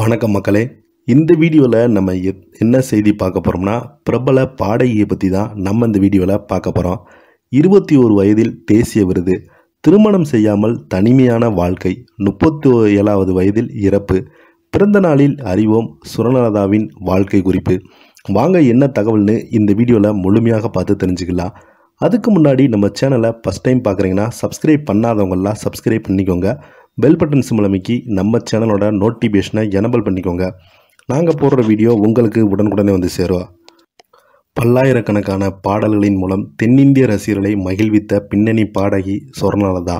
வணக்கம் மக்களே இந்த வீடியோவில் நம்ம என்ன செய்தி பார்க்க போகிறோம்னா பிரபல பாடகியை பற்றி தான் நம்ம இந்த வீடியோவில் பார்க்க போகிறோம் இருபத்தி ஒரு வயதில் தேசிய விருது திருமணம் செய்யாமல் தனிமையான வாழ்க்கை முப்பத்தி ஏழாவது வயதில் இறப்பு பிறந்த நாளில் அறிவோம் சுரநலதாவின் வாழ்க்கை குறிப்பு வாங்க என்ன தகவல்னு இந்த வீடியோவில் முழுமையாக பார்த்து தெரிஞ்சுக்கலாம் அதுக்கு முன்னாடி நம்ம சேனலை ஃபஸ்ட் டைம் பார்க்குறீங்கன்னா சப்ஸ்கிரைப் பண்ணாதவங்களாம் சப்ஸ்கிரைப் பண்ணிக்கோங்க பெல் பட்டன் சிம்பிள் அமைக்கி நம்ம சேனலோட நோட்டிஃபிகேஷனை எனபிள் பண்ணிக்கோங்க நாங்கள் போடுற வீடியோ உங்களுக்கு உடனுக்குடனே வந்து சேரும் பல்லாயிரக்கணக்கான பாடல்களின் மூலம் தென்னிந்திய ரசிகர்களை மகிழ்வித்த பின்னணி பாடகி சொர்ணலதா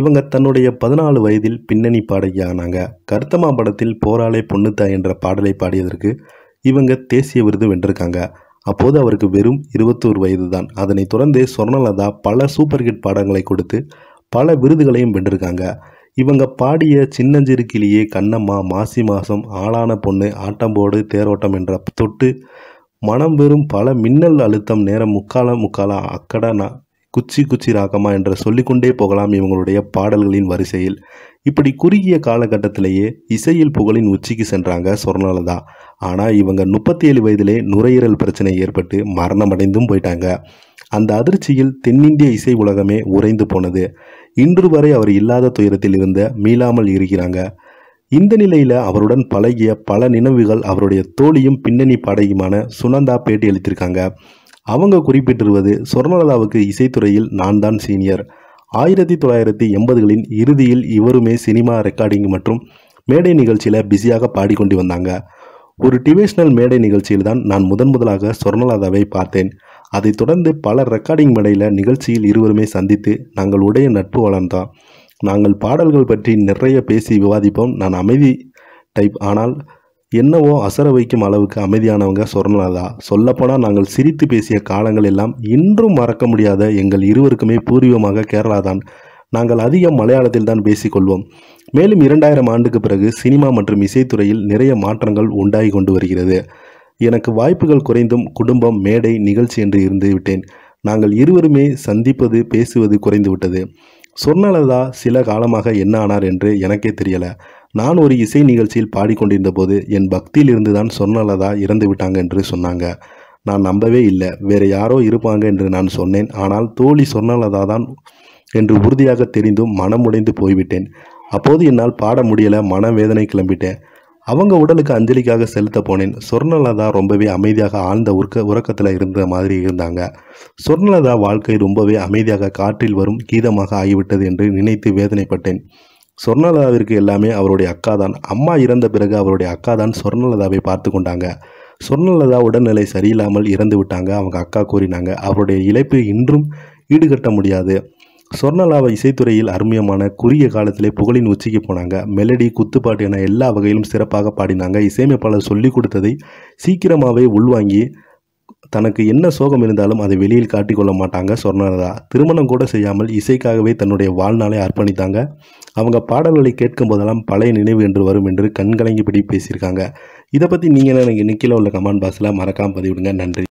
இவங்க தன்னுடைய பதினாலு வயதில் பின்னணி பாடகி ஆனாங்க கர்த்தமா படத்தில் போராளே பொண்ணுத்தா என்ற பாடலை பாடியதற்கு இவங்க தேசிய விருது வென்றிருக்காங்க அப்போது அவருக்கு வெறும் இருபத்தோரு வயது தான் அதனைத் தொடர்ந்து சொர்ணலதா பல சூப்பர் ஹிட் பாடங்களை கொடுத்து பல விருதுகளையும் வென்றிருக்காங்க இவங்க பாடிய சின்னஞ்சிறு கிளியே கண்ணம்மா மாசி மாசம் ஆளான பொண்ணு ஆட்டம்போடு தேரோட்டம் என்ற தொட்டு மனம் வெறும் பல மின்னல் அழுத்தம் நேரம் முக்கால முக்கால அக்கடா குச்சி குச்சி ராகமா என்ற சொல்லிக்கொண்டே போகலாம் இவங்களுடைய பாடல்களின் வரிசையில் இப்படி குறுகிய காலகட்டத்திலேயே இசையில் புகழின் உச்சிக்கு சென்றாங்க சொர்ணலதா ஆனால் இவங்க முப்பத்தி ஏழு வயதிலே நுரையீரல் பிரச்சனை ஏற்பட்டு மரணமடைந்தும் போயிட்டாங்க அந்த அதிர்ச்சியில் தென்னிந்திய இசை உலகமே உறைந்து போனது இன்று வரை அவர் இல்லாத துயரத்தில் இருந்து மீளாமல் இருக்கிறாங்க இந்த நிலையில் அவருடன் பழகிய பல நினைவுகள் அவருடைய தோழியும் பின்னணி பாடகியுமான சுனந்தா பேட்டி அளித்திருக்காங்க அவங்க குறிப்பிட்டிருவது சொர்ணலதாவுக்கு இசைத்துறையில் நான் தான் சீனியர் ஆயிரத்தி தொள்ளாயிரத்தி எண்பதுகளின் இறுதியில் இவருமே சினிமா ரெக்கார்டிங் மற்றும் மேடை நிகழ்ச்சியில் பிஸியாக பாடிக்கொண்டு வந்தாங்க ஒரு டிவிஷனல் மேடை நிகழ்ச்சியில் தான் நான் முதன் முதலாக சொர்ணலதாவை பார்த்தேன் அதைத் தொடர்ந்து பல ரெக்கார்டிங் மடையில் நிகழ்ச்சியில் இருவருமே சந்தித்து நாங்கள் உடைய நட்பு வளர்ந்தோம் நாங்கள் பாடல்கள் பற்றி நிறைய பேசி விவாதிப்போம் நான் அமைதி டைப் ஆனால் என்னவோ அசர வைக்கும் அளவுக்கு அமைதியானவங்க சொர்ணலதா சொல்லப்போனால் நாங்கள் சிரித்து பேசிய காலங்கள் எல்லாம் இன்றும் மறக்க முடியாத எங்கள் இருவருக்குமே பூர்வீகமாக கேரளாதான் நாங்கள் அதிகம் மலையாளத்தில் தான் பேசிக்கொள்வோம் மேலும் இரண்டாயிரம் ஆண்டுக்கு பிறகு சினிமா மற்றும் இசைத்துறையில் நிறைய மாற்றங்கள் உண்டாகி கொண்டு வருகிறது எனக்கு வாய்ப்புகள் குறைந்தும் குடும்பம் மேடை நிகழ்ச்சி என்று இருந்து விட்டேன் நாங்கள் இருவருமே சந்திப்பது பேசுவது குறைந்துவிட்டது சொர்ணலதா சில காலமாக என்ன ஆனார் என்று எனக்கே தெரியல நான் ஒரு இசை நிகழ்ச்சியில் பாடிக்கொண்டிருந்த போது என் பக்தியிலிருந்து தான் சொர்ணலதா இறந்து விட்டாங்க என்று சொன்னாங்க நான் நம்பவே இல்லை வேறு யாரோ இருப்பாங்க என்று நான் சொன்னேன் ஆனால் தோழி சொர்ணலதா தான் என்று உறுதியாக தெரிந்தும் மனமுடைந்து போய்விட்டேன் அப்போது என்னால் பாட முடியல மனவேதனை கிளம்பிட்டேன் அவங்க உடலுக்கு அஞ்சலிக்காக செலுத்த போனேன் சொர்ணலதா ரொம்பவே அமைதியாக ஆழ்ந்த உருக்க உறக்கத்தில் இருந்த மாதிரி இருந்தாங்க சொர்ணலதா வாழ்க்கை ரொம்பவே அமைதியாக காற்றில் வரும் கீதமாக ஆகிவிட்டது என்று நினைத்து வேதனைப்பட்டேன் சொர்ணலதாவிற்கு எல்லாமே அவருடைய அக்கா தான் அம்மா இறந்த பிறகு அவருடைய அக்கா தான் சொர்ணலதாவை பார்த்து கொண்டாங்க சொர்ணலதா உடல்நிலை சரியில்லாமல் இறந்து விட்டாங்க அவங்க அக்கா கூறினாங்க அவருடைய இழப்பு இன்றும் ஈடுகட்ட முடியாது சொர்ணலாவை இசைத்துறையில் அருமையமான குறுகிய காலத்திலே புகழின் உச்சிக்கு போனாங்க மெலடி குத்துப்பாட்டு என எல்லா வகையிலும் சிறப்பாக பாடினாங்க இசையமைப்பாளர் சொல்லி கொடுத்ததை சீக்கிரமாகவே உள்வாங்கி தனக்கு என்ன சோகம் இருந்தாலும் அதை வெளியில் காட்டிக்கொள்ள மாட்டாங்க சொர்ணலதா திருமணம் கூட செய்யாமல் இசைக்காகவே தன்னுடைய வாழ்நாளை அர்ப்பணித்தாங்க அவங்க பாடல்களை கேட்கும் போதெல்லாம் பழைய நினைவு என்று வரும் என்று கண்கலங்கிபடி பேசியிருக்காங்க இதை பற்றி நீங்கள் எனக்கு நிற்கல உள்ள கமெண்ட் பாக்ஸில் மறக்காமல் பதிவிடுங்க நன்றி